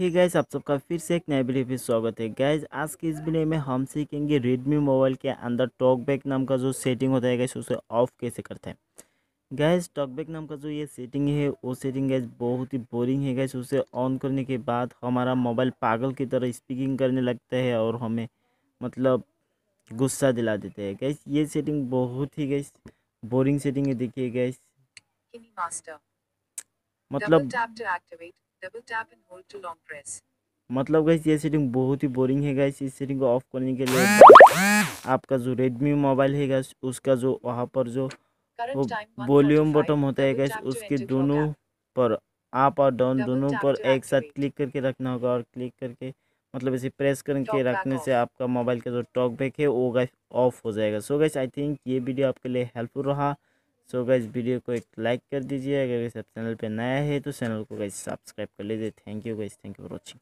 हे gas आप सबका फिर से एक नए वीडियो में स्वागत है गैस आज के इस वीडियो में हम सीखेंगे रेडमी मोबाइल के अंदर टॉकबैक नाम का जो सेटिंग होता है गैस उसे ऑफ कैसे करते हैं गैस टॉकबैक नाम का जो ये सेटिंग है वो सेटिंग गैस बहुत ही बोरिंग है गैस उसे ऑन करने के बाद हमारा मोबाइल पागल की तरह स्पीकिंग करने लगता है और हमें मतलब गुस्सा दिला देते हैं गैस ये सेटिंग बहुत ही गैस बोरिंग सेटिंग है देखिए गैस मतलब double tap and hold to long press मतलब गैस ये सेटिंग बहुत ही बोरिंग है गाइस इस सेटिंग को ऑफ करने के लिए आपका जो रेडमी मोबाइल है गाइस उसका जो वहाँ पर जो वॉल्यूम बटन होता है गाइस उसके दोनों पर आप और डाउन दोनों पर एक साथ क्लिक करके रखना होगा और क्लिक करके मतलब इसे प्रेस करके रखने से आपका मोबाइल का जो टॉक बैक है वो गैस ऑफ हो जाएगा सो गैस आई थिंक ये वीडियो आपके लिए हेल्पफुल रहा सो so गैस वीडियो को एक लाइक कर दीजिए अगर इस चैनल पर नया है तो चैनल को गैस सब्सक्राइब कर लीजिए thank you guys thank you for watching